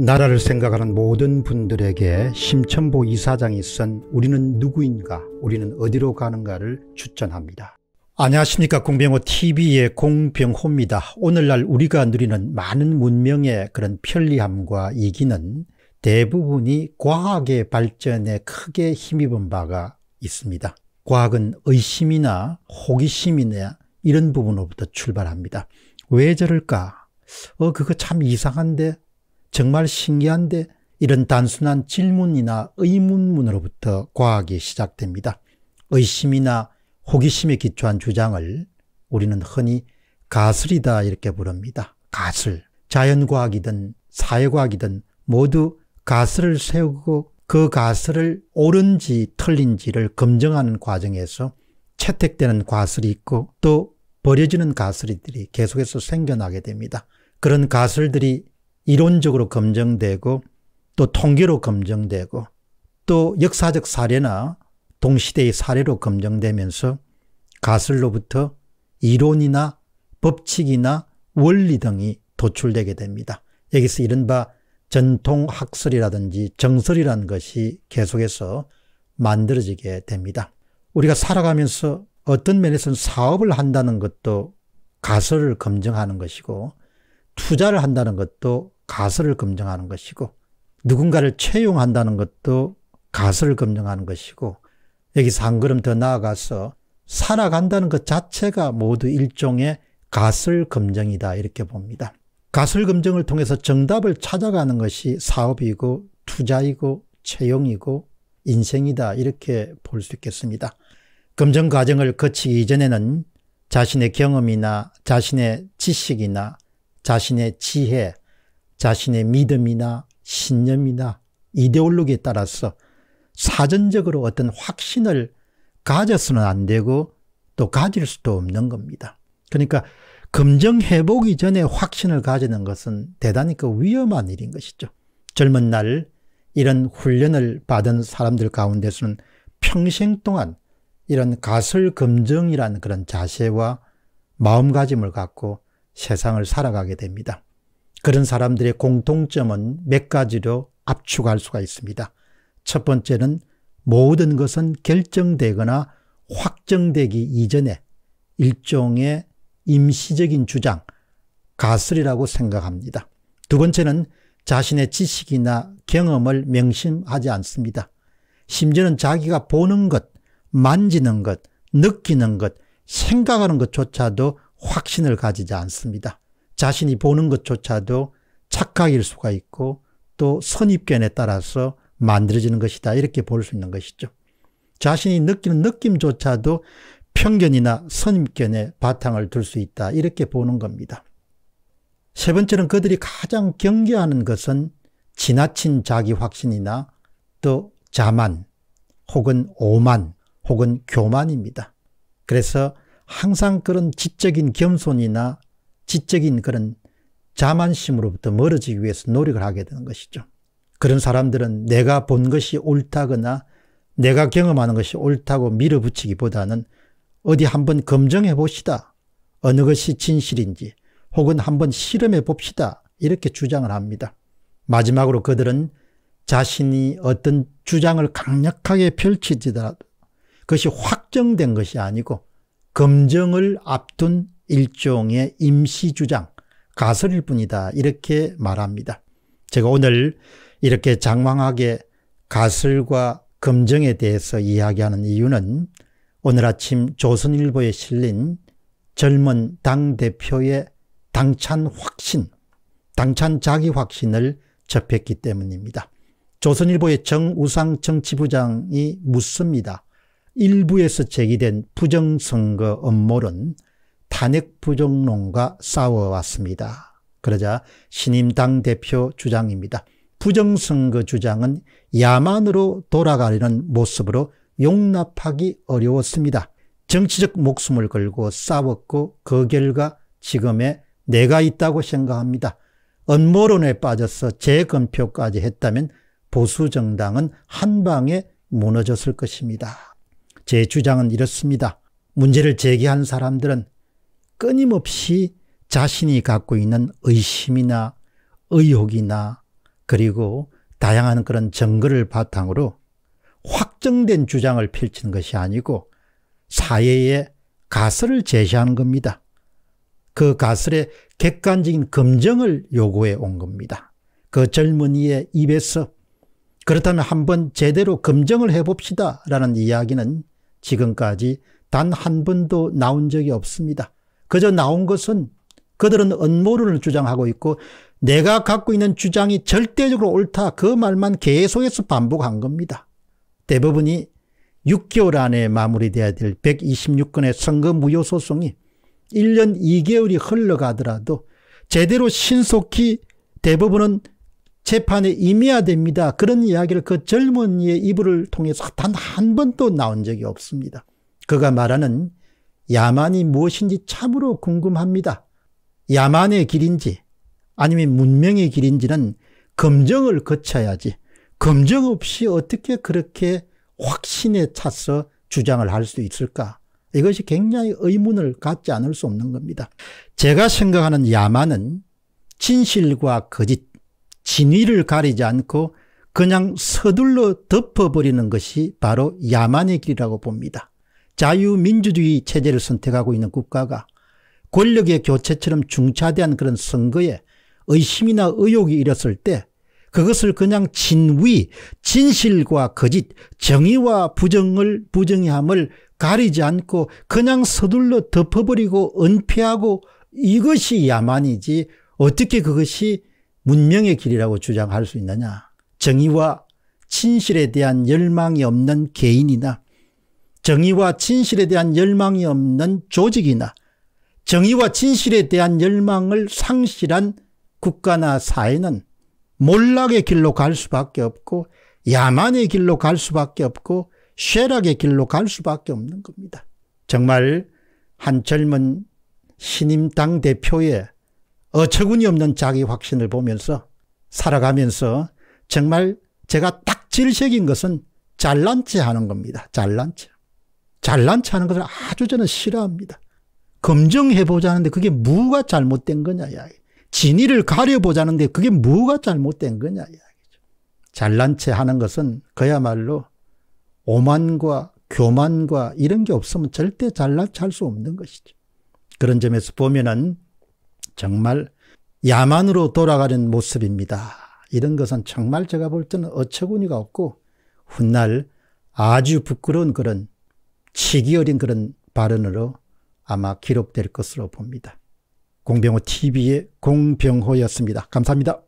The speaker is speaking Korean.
나라를 생각하는 모든 분들에게 심천보 이사장이 쓴 우리는 누구인가 우리는 어디로 가는가를 추천합니다. 안녕하십니까 공병호 TV의 공병호입니다. 오늘날 우리가 누리는 많은 문명의 그런 편리함과 이기는 대부분이 과학의 발전에 크게 힘입은 바가 있습니다. 과학은 의심이나 호기심이나 이런 부분으로부터 출발합니다. 왜 저럴까? 어 그거 참 이상한데 정말 신기한데 이런 단순한 질문이나 의문문으로부터 과학이 시작됩니다. 의심이나 호기심에 기초한 주장을 우리는 흔히 가슬이다 이렇게 부릅니다. 가슬. 자연과학이든 사회과학이든 모두 가슬을 세우고 그 가설을 옳은지 틀린지를 검증하는 과정에서 채택되는 가설이 있고 또 버려지는 가설들이 계속해서 생겨나게 됩니다. 그런 가설들이 이론적으로 검증되고 또 통계로 검증되고 또 역사적 사례나 동시대의 사례로 검증되면서 가설로부터 이론이나 법칙이나 원리 등이 도출되게 됩니다. 여기서 이른바 전통학설이라든지 정설이라는 것이 계속해서 만들어지게 됩니다. 우리가 살아가면서 어떤 면에서는 사업을 한다는 것도 가설을 검증하는 것이고 투자를 한다는 것도 가설을 검증하는 것이고 누군가를 채용한다는 것도 가설을 검증하는 것이고 여기서 한 걸음 더 나아가서 살아간다는 것 자체가 모두 일종의 가설 검증이다 이렇게 봅니다. 가설 검증을 통해서 정답을 찾아가는 것이 사업이고 투자이고 채용이고 인생이다 이렇게 볼 수 있겠습니다. 검증 과정을 거치기 이전에는 자신의 경험이나 자신의 지식이나 자신의 지혜, 자신의 믿음이나 신념이나 이데올로기에 따라서 사전적으로 어떤 확신을 가져서는 안 되고 또 가질 수도 없는 겁니다. 그러니까 검정해보기 전에 확신을 가지는 것은 대단히 그 위험한 일인 것이죠. 젊은 날 이런 훈련을 받은 사람들 가운데서는 평생 동안 이런 가설 검정이라는 그런 자세와 마음가짐을 갖고 세상을 살아가게 됩니다. 그런 사람들의 공통점은 몇 가지로 압축할 수가 있습니다. 첫 번째는 모든 것은 결정되거나 확정되기 이전에 일종의 임시적인 주장, 가설이라고 생각합니다. 두 번째는 자신의 지식이나 경험을 명심하지 않습니다. 심지어는 자기가 보는 것, 만지는 것, 느끼는 것, 생각하는 것조차도 확신을 가지지 않습니다. 자신이 보는 것조차도 착각일 수가 있고 또 선입견에 따라서 만들어지는 것이다. 이렇게 볼 수 있는 것이죠. 자신이 느끼는 느낌조차도 편견이나 선입견에 바탕을 둘 수 있다. 이렇게 보는 겁니다. 세 번째는 그들이 가장 경계하는 것은 지나친 자기 확신이나 또 자만 혹은 오만 혹은 교만입니다. 그래서 항상 그런 지적인 겸손이나 지적인 그런 자만심으로부터 멀어지기 위해서 노력을 하게 되는 것이죠. 그런 사람들은 내가 본 것이 옳다거나 내가 경험하는 것이 옳다고 밀어붙이기보다는 어디 한번 검증해 봅시다. 어느 것이 진실인지 혹은 한번 실험해 봅시다. 이렇게 주장을 합니다. 마지막으로 그들은 자신이 어떤 주장을 강력하게 펼치더라도 그것이 확정된 것이 아니고 검증을 앞둔 일종의 임시주장, 가설일 뿐이다 이렇게 말합니다. 제가 오늘 이렇게 장황하게 가설과 검증에 대해서 이야기하는 이유는 오늘 아침 조선일보에 실린 젊은 당대표의 당찬 확신, 당찬 자기 확신을 접했기 때문입니다. 조선일보의 정우상 정치부장이 묻습니다. 일부에서 제기된 부정선거 음모론 탄핵 부정론과 싸워왔습니다. 그러자 신임 당대표 주장입니다. 부정선거 주장은 야만으로 돌아가려는 모습으로 용납하기 어려웠습니다. 정치적 목숨을 걸고 싸웠고 그 결과 지금의 내가 있다고 생각합니다. 음모론에 빠져서 재검표까지 했다면 보수 정당은 한 방에 무너졌을 것입니다. 제 주장은 이렇습니다. 문제를 제기한 사람들은 끊임없이 자신이 갖고 있는 의심이나 의혹이나 그리고 다양한 그런 증거를 바탕으로 확정된 주장을 펼치는 것이 아니고 사회에 가설을 제시하는 겁니다. 그 가설에 객관적인 검증을 요구해 온 겁니다. 그 젊은이의 입에서 그렇다면 한번 제대로 검증을 해봅시다 라는 이야기는 지금까지 단 한 번도 나온 적이 없습니다. 그저 나온 것은 그들은 음모론을 주장하고 있고 내가 갖고 있는 주장이 절대적으로 옳다 그 말만 계속해서 반복한 겁니다. 대부분이 6개월 안에 마무리돼야 될 126건의 선거 무효 소송이 1년 2개월이 흘러가더라도 제대로 신속히 대부분은 재판에 임해야 됩니다. 그런 이야기를 그 젊은이의 입을 통해서 단 한 번도 나온 적이 없습니다. 그가 말하는 야만이 무엇인지 참으로 궁금합니다. 야만의 길인지 아니면 문명의 길인지는 검증을 거쳐야지 검증 없이 어떻게 그렇게 확신에 차서 주장을 할 수 있을까? 이것이 굉장히 의문을 갖지 않을 수 없는 겁니다. 제가 생각하는 야만은 진실과 거짓, 진위를 가리지 않고 그냥 서둘러 덮어버리는 것이 바로 야만의 길이라고 봅니다. 자유민주주의 체제를 선택하고 있는 국가가 권력의 교체처럼 중차대한 그런 선거에 의심이나 의혹이 일었을 때 그것을 그냥 진위, 진실과 거짓, 정의와 부정을 부정함을 의 가리지 않고 그냥 서둘러 덮어버리고 은폐하고 이것이 야만이지 어떻게 그것이 문명의 길이라고 주장할 수 있느냐. 정의와 진실에 대한 열망이 없는 개인이나 정의와 진실에 대한 열망이 없는 조직이나 정의와 진실에 대한 열망을 상실한 국가나 사회는 몰락의 길로 갈 수밖에 없고 야만의 길로 갈 수밖에 없고 쇠락의 길로 갈 수밖에 없는 겁니다. 정말 한 젊은 신임 당대표의 어처구니 없는 자기 확신을 보면서 살아가면서 정말 제가 딱 질색인 것은 잘난 체 하는 겁니다. 잘난 체. 잘난 체 하는 것을 아주 저는 싫어합니다. 검증해보자는데 그게 뭐가 잘못된 거냐 이야기. 진위를 가려보자는데 그게 뭐가 잘못된 거냐 이야기죠. 잘난 체 하는 것은 그야말로 오만과 교만과 이런 게 없으면 절대 잘난 체할수 없는 것이죠. 그런 점에서 보면은 정말 야만으로 돌아가는 모습입니다. 이런 것은 정말 제가 볼 때는 어처구니가 없고 훗날 아주 부끄러운 그런 치기 어린 그런 발언으로 아마 기록될 것으로 봅니다. 공병호 TV의 공병호였습니다. 감사합니다.